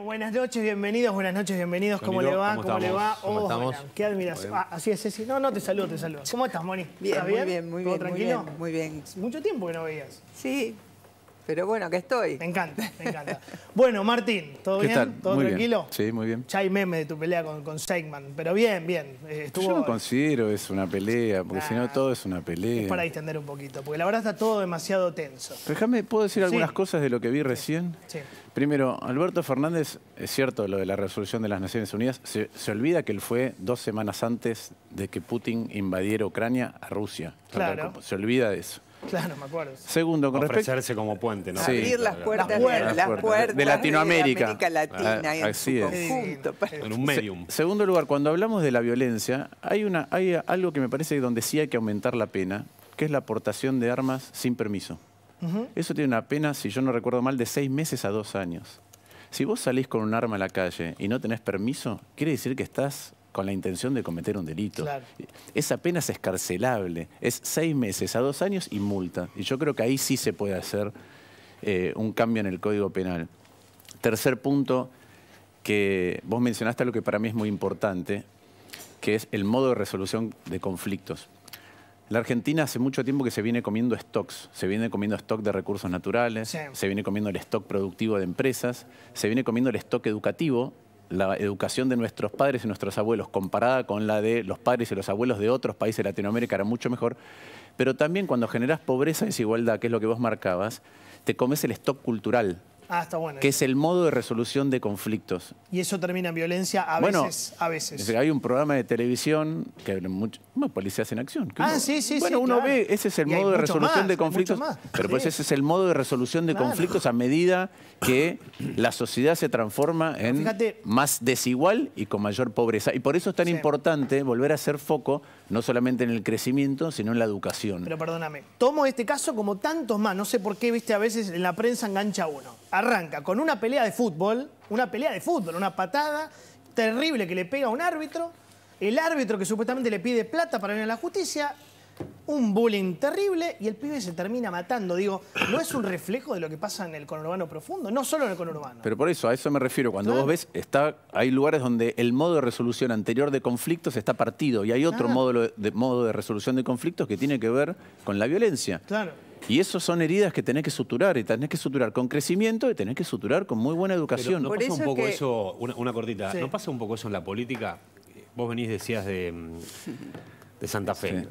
buenas noches, bienvenidos, buenas noches, bienvenidos. ¿Cómo le va? ¿Cómo, le va? Oh, qué admiración. Ah, así es, Ceci. No, no, te saludo, te saludo. ¿Cómo estás, Moni? Bien, bien? muy bien, muy bien. tranquilo? muy bien. Mucho tiempo que no veías. Sí, pero bueno, que estoy. Me encanta, me encanta. bueno, Martín, ¿todo bien? ¿Todo tranquilo? Sí, muy bien. Ya meme de tu pelea con, con pero bien, bien. Eh, estuvo... Yo no considero es una pelea, porque si no todo es una pelea. Es para distender un poquito, porque la verdad está todo demasiado tenso. Déjame, ¿puedo decir algunas cosas de lo que vi recién? Sí. Primero, Alberto Fernández, es cierto lo de la resolución de las Naciones Unidas, se, se olvida que él fue dos semanas antes de que Putin invadiera Ucrania a Rusia. Claro. Se olvida de eso. Claro, me acuerdo. Segundo, con Ofrecerse como puente, ¿no? Abrir las puertas, de Latinoamérica. De Latina en Conjunto. Pues. En un medium. segundo lugar, cuando hablamos de la violencia, hay, una, hay algo que me parece donde sí hay que aumentar la pena, que es la aportación de armas sin permiso. Eso tiene una pena, si yo no recuerdo mal, de seis meses a dos años. Si vos salís con un arma a la calle y no tenés permiso, quiere decir que estás con la intención de cometer un delito. Es apenas escarcelable, es seis meses a dos años y multa. Y yo creo que ahí sí se puede hacer eh, un cambio en el Código Penal. Tercer punto, que vos mencionaste lo que para mí es muy importante, que es el modo de resolución de conflictos. La Argentina hace mucho tiempo que se viene comiendo stocks, se viene comiendo stock de recursos naturales, se viene comiendo el stock productivo de empresas, se viene comiendo el stock educativo la educación de nuestros padres y nuestros abuelos comparada con la de los padres y los abuelos de otros países de Latinoamérica era mucho mejor, pero también cuando generas pobreza y e desigualdad, que es lo que vos marcabas, te comes el stock cultural Ah, que es el modo de resolución de conflictos. Y eso termina en violencia a veces, a veces. Hay un programa de televisión que mucho, policías en acción. ah, sí, sí, Bueno, uno ve, pues ese es el modo de resolución de conflictos. Pero pues ese es el modo de resolución de conflictos a medida que la sociedad se transforma en más desigual y con mayor pobreza. Y por eso es tan importante volver a hacer foco no solamente en el crecimiento, sino en la educación. Pero perdóname, tomo este caso como tantos más, no sé por qué, viste, a veces en la prensa engancha uno. Arranca con una pelea de fútbol, una pelea de fútbol, una patada terrible que le pega a un árbitro, el árbitro que supuestamente le pide plata para ir a la justicia, un bullying terrible y el pibe se termina matando. Digo, ¿no es un reflejo de lo que pasa en el conurbano profundo? No solo en el conurbano. Pero por eso, a eso me refiero. Cuando vos ves, está, hay lugares donde el modo de resolución anterior de conflictos está partido y hay otro modo, de, modo de resolución de conflictos que tiene que ver con la violencia. Claro. Y eso son heridas que tenés que suturar, y tenés que suturar con crecimiento y tenés que suturar con muy buena educación. ¿No pasa un poco eso, una, cortita, ¿no pasa un poco eso en la política? Vos venís, decías, de, Santa Fe.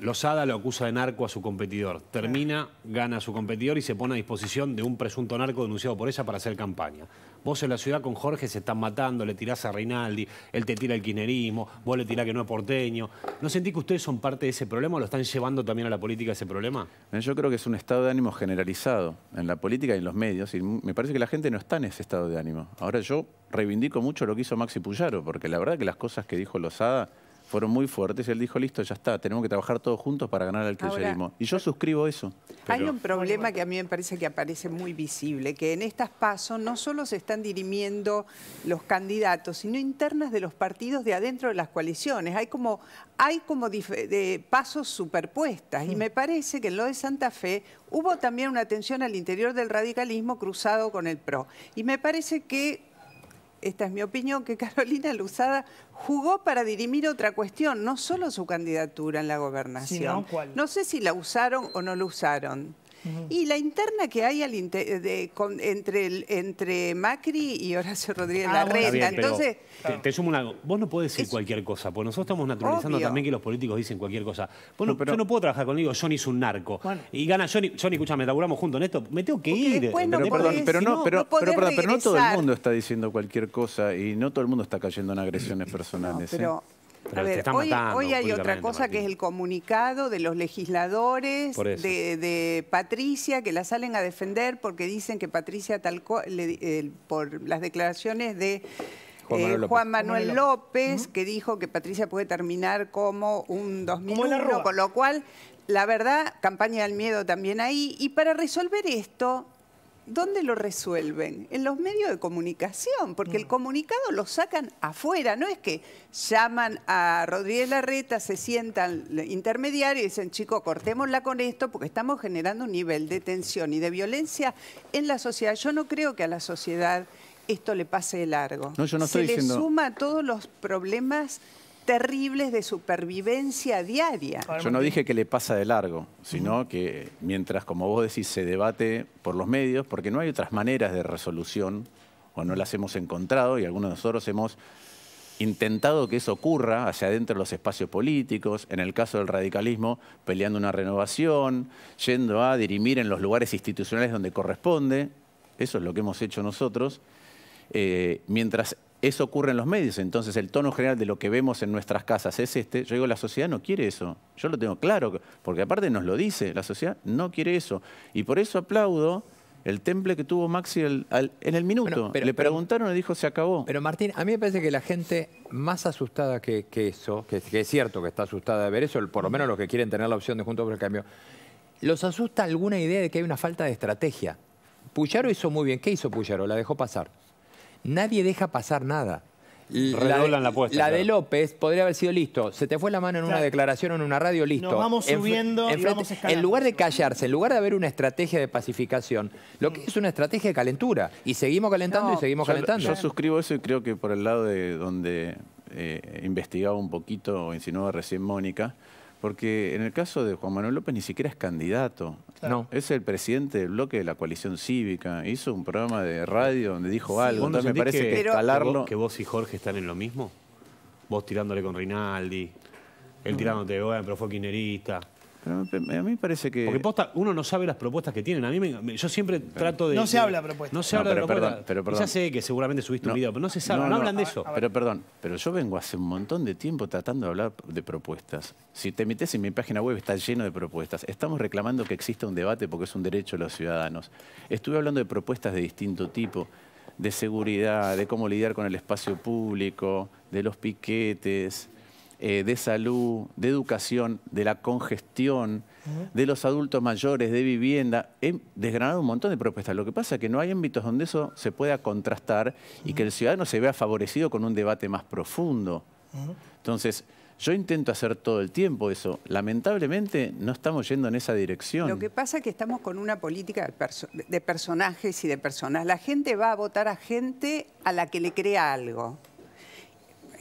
Lozada lo acusa de narco a su competidor. Termina, gana a su competidor y se pone a disposición de un presunto narco denunciado por ella para hacer campaña. Vos en la ciudad con Jorge se están matando, le tirás a Reinaldi, él te tira el quinerismo, vos le tirás que no es porteño. ¿No sentís que ustedes son parte de ese problema o lo están llevando también a la política ese problema? Eh, yo creo que es un estado de ánimo generalizado en la política y en los medios y me parece que la gente no está en ese estado de ánimo. Ahora yo reivindico mucho lo que hizo Maxi Puyaro porque la verdad que las cosas que dijo Lozada fueron muy fuertes y él dijo, listo, ya está, tenemos que trabajar todos juntos para ganar el kirchnerismo. y yo suscribo eso. Hay un problema que a mí me parece que aparece muy visible, que en estas pasos no solo se están dirimiendo los candidatos, sino internas de los partidos de adentro de las coaliciones. Hay como, hay como de pasos superpuestas y mm. me parece que en lo de Santa Fe hubo también una tensión al interior del radicalismo cruzado con el PRO. Y me parece que esta es mi opinión, que Carolina Luzada jugó para dirimir otra cuestión, no solo su candidatura en la gobernación. no sé si la usaron o no la usaron. Y la interna que hay al eh, entre, el, entre Macri y Horacio Rodríguez ah, la Larreta. Entonces, te, sumo sumo algo. Vos no podés decir cualquier cosa, porque nosotros estamos naturalizando también que los políticos dicen cualquier cosa. Bueno, pero... yo no puedo trabajar conmigo, Johnny es un narco. Y gana Johnny, Johnny, me laburamos juntos en esto, me tengo que ir. pero, pero, no, pero, todo el mundo está diciendo cualquier cosa y no todo el mundo está cayendo en agresiones personales. ¿eh? hoy, hay otra cosa que es el comunicado de los legisladores, de, Patricia, que la salen a defender porque dicen que Patricia Talco, por las declaraciones de... Juan Manuel eh, López, que dijo que Patricia puede terminar como un 2001, con lo cual, la verdad, campaña del miedo también ahí. Y para resolver esto, ¿dónde lo resuelven? En los medios de comunicación, porque el mm. comunicado lo sacan afuera, no es que llaman a Rodríguez Larreta, se sientan intermediarios y dicen, chico, cortémosla con esto porque estamos generando un nivel de tensión y de violencia en la sociedad. Yo no creo que a la sociedad esto le pase de largo. No, yo no estoy se le suma todos los problemas terribles de supervivencia diaria. Yo no dije que le pasa de largo, sino que mientras, como vos decís, se debate por los medios, porque no hay otras maneras de resolución, o no las hemos encontrado, y algunos de nosotros hemos intentado que eso ocurra hacia adentro de los espacios políticos, en el caso del radicalismo, peleando una renovación, yendo a dirimir en los lugares institucionales donde corresponde, eso es lo que hemos hecho nosotros, eh, mientras eso ocurre en los medios. Entonces, el tono general de lo que vemos en nuestras casas es este. Yo digo, la sociedad no quiere eso. Yo lo tengo claro, porque aparte nos lo dice, la sociedad no quiere eso. Y por eso aplaudo el temple que tuvo Maxi en el minuto. Le preguntaron y dijo, se acabó. Pero Martín, a mí me parece que la gente más asustada que, eso, que, es cierto que está asustada de ver eso, por lo menos los que quieren tener la opción de junto por el Cambio, los asusta alguna idea de que hay una falta de estrategia. Puyaro hizo muy bien. ¿Qué hizo Puyaro? La dejó pasar. Nadie deja pasar nada. La, la, la de López podría haber sido listo. Se te fue la mano en una declaración o en una radio, listo. Nos vamos subiendo en, En lugar de callarse, en lugar de haber una estrategia de pacificación, lo que es una estrategia de calentura. Y seguimos calentando y seguimos calentando. Yo suscribo eso y creo que por el lado de donde eh, investigaba un poquito o insinuaba recién Mónica, porque en el caso de Juan Manuel López ni siquiera es candidato. No. Es el presidente del bloque de la coalición cívica. Hizo un programa de radio donde dijo algo. Entonces me parece que, que escalarlo... ¿Que vos y Jorge están en lo mismo? Vos tirándole con Rinaldi, él tirándote, bueno, pero fue quinerista a mí me parece que... Porque posta, uno no sabe las propuestas que tienen. A mí me, yo siempre trato de... No se habla de propuestas. No se habla de pero Ya sé que seguramente subiste un video, pero no se sabe, hablan de eso. Pero perdón, pero yo vengo hace un montón de tiempo tratando de hablar de propuestas. Si te metes en mi página web está lleno de propuestas. Estamos reclamando que exista un debate porque es un derecho de los ciudadanos. Estuve hablando de propuestas de distinto tipo de seguridad, de cómo lidiar con el espacio público, de los piquetes, eh, de salud, de educación, de la congestión, de los adultos mayores, de vivienda. He desgranado un montón de propuestas. Lo que pasa es que no hay ámbitos donde eso se pueda contrastar y que el ciudadano se vea favorecido con un debate más profundo. Entonces, yo intento hacer todo el tiempo eso. Lamentablemente no estamos yendo en esa dirección. Lo que pasa es que estamos con una política de, de personajes y de personas. La gente va a votar a gente a la que le crea algo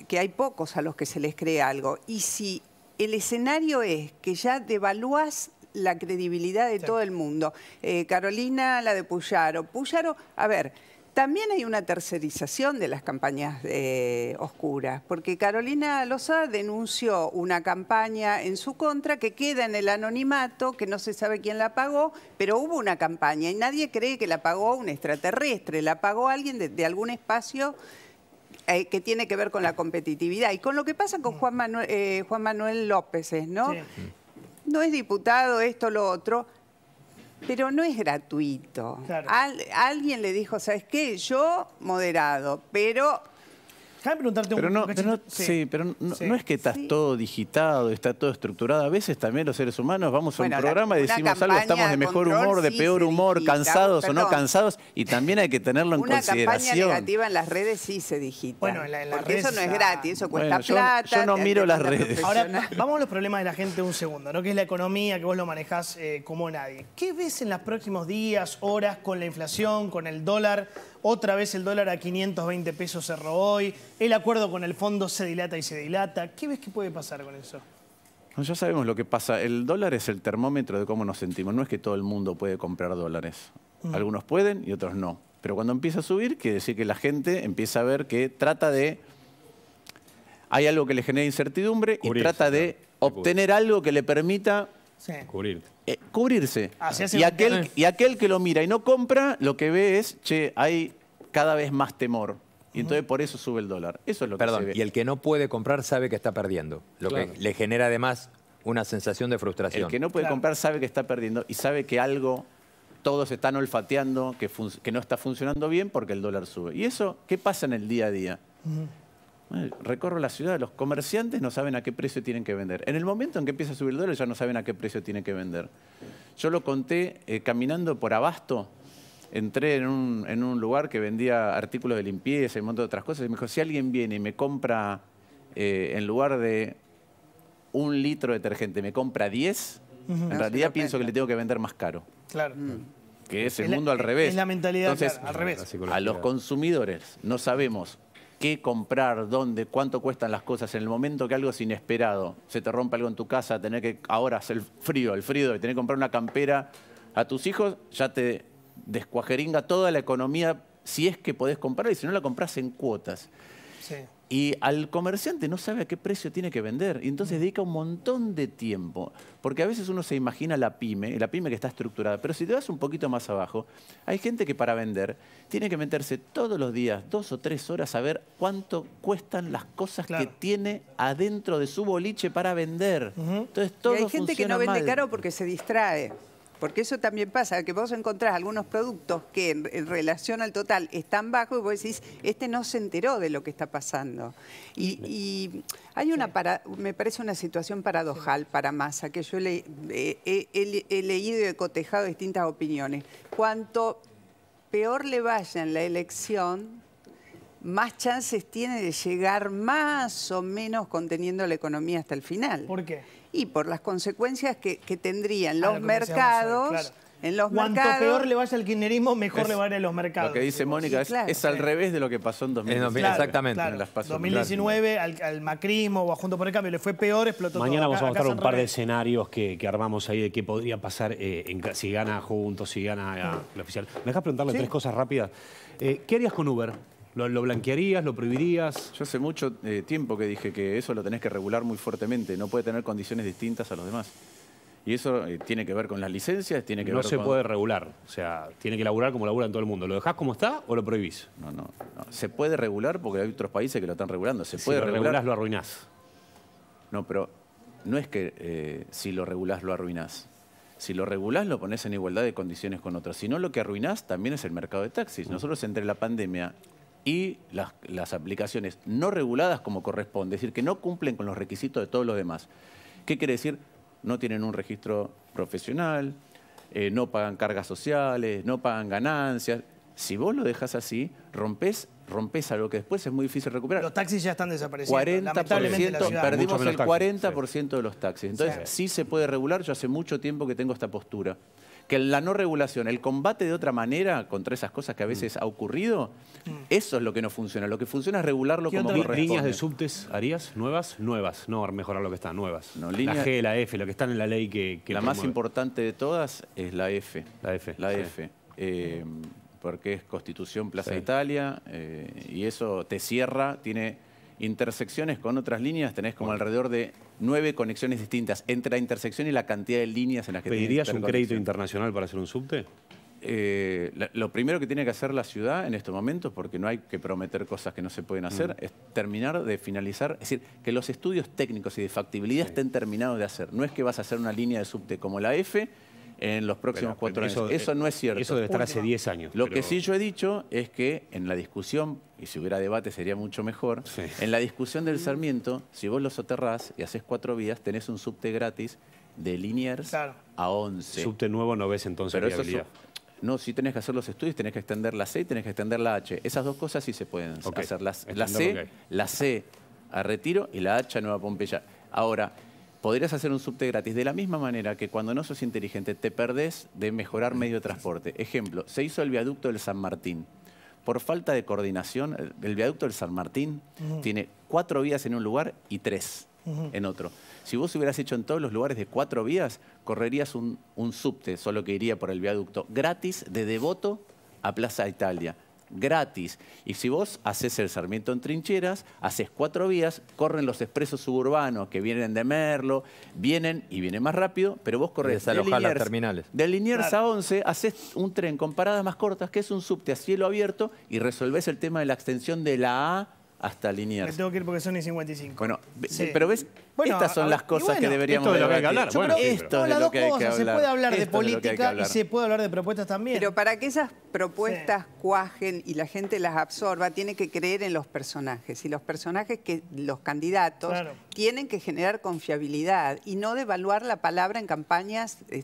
que hay pocos a los que se les cree algo. Y si el escenario es que ya devalúas la credibilidad de todo el mundo, eh, Carolina, la de Puyaro, Puyaro, a ver, también hay una tercerización de las campañas eh, oscuras, porque Carolina Loza denunció una campaña en su contra que queda en el anonimato, que no se sabe quién la pagó, pero hubo una campaña y nadie cree que la pagó un extraterrestre, la pagó alguien de algún espacio eh, que tiene que ver con la competitividad y con lo que pasa con mm. eh, Juan Manuel, López, ¿eh? ¿no? No es diputado, esto, lo otro, pero no es gratuito. alguien le dijo, ¿sabes qué? Yo moderado, pero Déjame preguntarte pero no, sí. pero no, es que estás todo digitado, está todo estructurado. A veces también los seres humanos vamos a un programa y decimos algo, estamos de mejor humor, de peor humor, cansados o no cansados, y también hay que tenerlo en consideración. Una campaña negativa en las redes sí se digita. Bueno, eso no es gratis, eso cuesta plata. Yo no miro las redes. Ahora, vamos a los problemas de la gente un segundo, ¿no? que es la economía, que vos lo manejás eh, como nadie. ¿Qué ves en los próximos días, horas, con la inflación, con el dólar? Otra vez el dólar a 520 pesos cerró hoy. El acuerdo con el fondo se dilata y se dilata. ¿Qué ves que puede pasar con eso? Ya sabemos lo que pasa. El dólar es el termómetro de cómo nos sentimos. No es que todo el mundo puede comprar dólares. Mm. Algunos pueden y otros no. Pero cuando empieza a subir, quiere decir que la gente empieza a ver que trata de... Hay algo que le genera incertidumbre y trata de obtener algo que le permita Cubrir. Eh, cubrirse. y, aquel, que lo mira y no compra, lo que ve es, che, hay cada vez más temor. Y entonces por eso sube el dólar. Eso es lo que se ve. Y el que no puede comprar sabe que está perdiendo. Lo que le genera además una sensación de frustración. El que no puede comprar sabe que está perdiendo y sabe que algo, todos están olfateando, que, no está funcionando bien porque el dólar sube. ¿Y eso qué pasa en el día a día? Eh, recorro la ciudad, los comerciantes no saben a qué precio tienen que vender. En el momento en que empieza a subir el dólar ya no saben a qué precio tienen que vender. Yo lo conté eh, caminando por abasto, entré en un, lugar que vendía artículos de limpieza y un montón de otras cosas y me dijo, si alguien viene y me compra eh, en lugar de un litro de detergente, me compra 10, en realidad pienso que le tengo que vender más caro. Claro. Mm. que es el mundo al revés. Es la mentalidad Entonces, al revés. A los consumidores no sabemos qué comprar, dónde, cuánto cuestan las cosas. En el momento que algo es inesperado, se te rompe algo en tu casa, tener que ahora hacer frío, el frío, y tener que comprar una campera a tus hijos, ya te descuajeringa toda la economía si es que podés comprarla, y si no la compras en cuotas. Sí. Y al comerciante no sabe a qué precio tiene que vender. Y entonces mm. dedica un montón de tiempo. Porque a veces uno se imagina la pyme, la pyme que está estructurada. Pero si te vas un poquito más abajo, hay gente que para vender tiene que meterse todos los días dos o tres horas a ver cuánto cuestan las cosas que tiene adentro de su boliche para vender. Entonces todo y hay gente que no vende caro porque se distrae. Porque eso también pasa, que vos encontrás algunos productos que en, relación al total están bajos y vos decís, este no se enteró de lo que está pasando. Y, hay una, me parece una situación paradojal para Massa, que yo eh, he, he leído y he cotejado distintas opiniones. Cuanto peor le vaya en la elección, más chances tiene de llegar más o menos conteniendo la economía hasta el final. ¿Por qué? y por las consecuencias que, tendrían ah, los eh, mercados. En los Cuanto peor le vaya al kirchnerismo, mejor le van a ir los mercados. Lo que dice Mónica es, al revés de lo que pasó en 2019. exactamente. En 2019 al, al, macrismo o a Junto por el Cambio le fue peor, explotó Mañana vamos a mostrar un par de escenarios que, armamos ahí de qué podría pasar eh, si gana Juntos, si gana la eh, el oficial. ¿Me dejas preguntarle tres cosas rápidas? ¿Qué harías con Uber? ¿Lo, blanquearías? ¿Lo prohibirías? Yo hace mucho eh, tiempo que dije que eso lo tenés que regular muy fuertemente. No puede tener condiciones distintas a los demás. Y eso eh, tiene que ver con las licencias, tiene que no se puede regular. O sea, tiene que laburar como labura en todo el mundo. ¿Lo dejás como está o lo prohibís? No, no. Se puede regular porque hay otros países que lo están regulando. Se puede si lo regular... regulás, lo arruinás. No, pero no es que eh, si lo regulás, lo arruinás. Si lo regulás, lo pones en igualdad de condiciones con otros. Si no, lo que arruinás también es el mercado de taxis. Mm. Nosotros entre la pandemia y las, aplicaciones no reguladas como corresponde, es decir, que no cumplen con los requisitos de todos los demás. ¿Qué quiere decir? No tienen un registro profesional, eh, no pagan cargas sociales, no pagan ganancias. Si vos lo dejas así, rompes, rompes algo que después es muy difícil recuperar. Los taxis ya están desapareciendo. 40%, perdimos el 40% de los taxis. Entonces, sí se puede regular. Yo hace mucho tiempo que tengo esta postura que la no regulación, el combate de otra manera contra esas cosas que a mm. veces ha ocurrido, mm. eso es lo que no funciona. Lo que funciona es regularlo como corresponde. líneas de subtes harías? ¿Nuevas? Nuevas, no mejorar lo que está, nuevas. La G, la F, lo que está en la ley que... la más importante de todas es la F. La F. La F. Eh, porque es Constitución Plaza Italia eh, y eso te cierra, tiene intersecciones con otras líneas tenés como alrededor de nueve conexiones distintas entre la intersección y la cantidad de líneas en las que ¿Pedirías un crédito internacional para hacer un subte? Eh, lo primero que tiene que hacer la ciudad en estos momentos, porque no hay que prometer cosas que no se pueden hacer, mm. es terminar de finalizar, es decir, que los estudios técnicos y de factibilidad estén terminados de hacer. No es que vas a hacer una línea de subte como la F, en los próximos cuatro años. Eso eh, no es cierto. Eso debe estar hace 10 años. Lo que sí yo he dicho es que en la discusión, y si hubiera debate sería mucho mejor, en la discusión del Sarmiento, si vos lo soterrás y haces cuatro vías, tenés un subte gratis de Liniers a 11. Subte nuevo no ves entonces viabilidad. no, si tenés que hacer los estudios, tenés que extender la C y tenés que extender la H. Esas dos cosas sí se pueden hacer. la C, la C a Retiro y la H a Nueva Pompeya. Ahora, podrías hacer un subte gratis. De la misma manera que cuando no sos inteligente te perdés de mejorar medio de transporte. Ejemplo, se hizo el viaducto del San Martín. Por falta de coordinación, el viaducto del San Martín tiene cuatro vías en un lugar y tres en otro. Si vos hubieras hecho en todos los lugares de cuatro vías, correrías un subte, solo que iría por el viaducto, gratis de Devoto a Plaza Italia gratis. Y si vos haces el Sarmiento en Trincheras, haces cuatro vías, corren los expresos suburbanos que vienen de Merlo, vienen y vienen más rápido, pero vos corres de Liniers, terminales. De a 11 haces un tren con paradas más cortas, que es un subte a cielo abierto, y resolvés el tema de la extensión de la A hasta Liniers. Me tengo que ir porque son y 55. Bueno, pero ves, estas son las cosas que deberíamos esto de lo que hay que hablar. bueno, esto se puede hablar de política y se puede hablar de propuestas también. Pero para que esas propuestas cuajen y la gente las absorba, tiene que creer en los personajes. Y los personajes que los candidatos tienen que generar confiabilidad y no devaluar la palabra en campañas eh,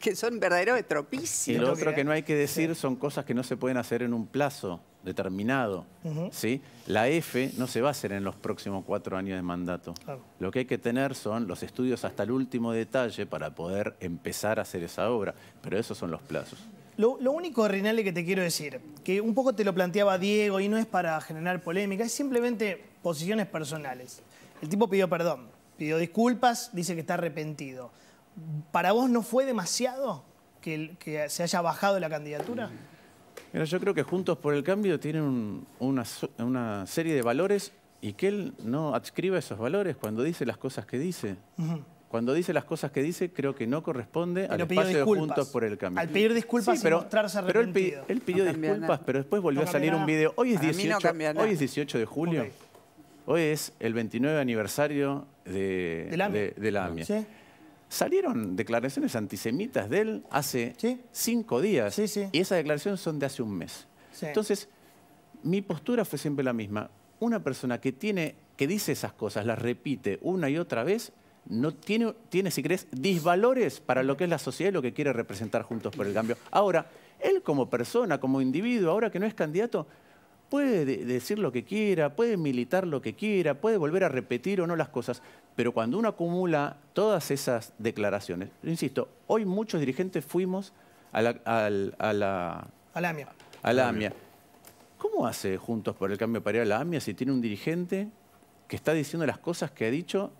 que son verdaderos estropicios. Y lo otro que no hay que decir son cosas que no se pueden hacer en un plazo determinado. ¿sí? La F no se va a hacer en los próximos cuatro años de mandato. Lo que hay que tener son los estudios hasta el último detalle para poder empezar a hacer esa obra, pero esos son los plazos. Lo, único, Rinaldi, que te quiero decir, que un poco te lo planteaba Diego y no es para generar polémica, es simplemente posiciones personales. El tipo pidió perdón, pidió disculpas, dice que está arrepentido. ¿Para vos no fue demasiado que, se haya bajado la candidatura? Mira, yo creo que Juntos por el Cambio tiene una, serie de valores y que él no adscriba esos valores cuando dice las cosas que dice. Cuando dice las cosas que dice, creo que no corresponde al espacio de Juntos por el Cambio. Al pedir disculpas pero, y mostrarse arrepentido. Pero él, pidió disculpas, pero después volvió a salir un video. Hoy es, 18, hoy es 18 de julio. Hoy es el 29 aniversario de, la AMIA. Salieron declaraciones antisemitas de él hace cinco días. Y esas declaraciones son de hace un mes. Entonces, mi postura fue siempre la misma. Una persona que, tiene, que dice esas cosas, las repite una y otra vez, no tiene, tiene, si crees, disvalores para lo que es la sociedad y lo que quiere representar Juntos por el Cambio. Ahora, él como persona, como individuo, ahora que no es candidato, puede decir lo que quiera, puede militar lo que quiera, puede volver a repetir o no las cosas, pero cuando uno acumula todas esas declaraciones, insisto, hoy muchos dirigentes fuimos a la... A, AMIA. ¿Cómo hace Juntos por el Cambio para ir a la AMIA si tiene un dirigente que está diciendo las cosas que ha dicho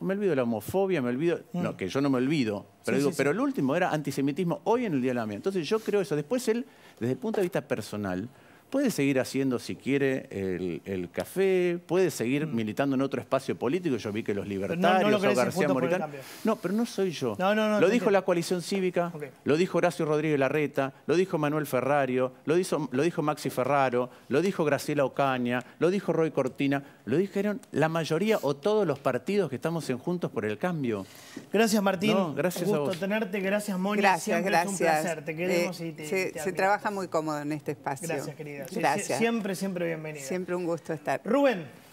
me olvido la homofobia, me olvido. Mm. No, que yo no me olvido. Pero digo, pero el último era antisemitismo hoy en el Día de la AMIA. Entonces yo creo eso. Después él, desde el punto de vista personal, puede seguir haciendo, si quiere, el, café, puede seguir mm. militando en otro espacio político. Yo vi que los libertarios no, o García Moritán. No, pero no soy yo. lo dijo la coalición cívica, lo dijo Horacio Rodríguez Larreta, lo dijo Manuel Ferrario, lo, lo dijo Maxi Ferraro, lo dijo Graciela Ocaña, lo dijo Roy Cortina, lo dijeron la mayoría o todos los partidos que estamos en Juntos por el Cambio. Gracias, Martín. gracias Un tenerte, gracias, Mónica. Gracias, gracias. Es un placer, te queremos y te, Se, se trabaja muy cómodo en este espacio. Gracias, querida. Gracias. siempre, siempre bienvenido. Siempre un gusto estar. Rubén.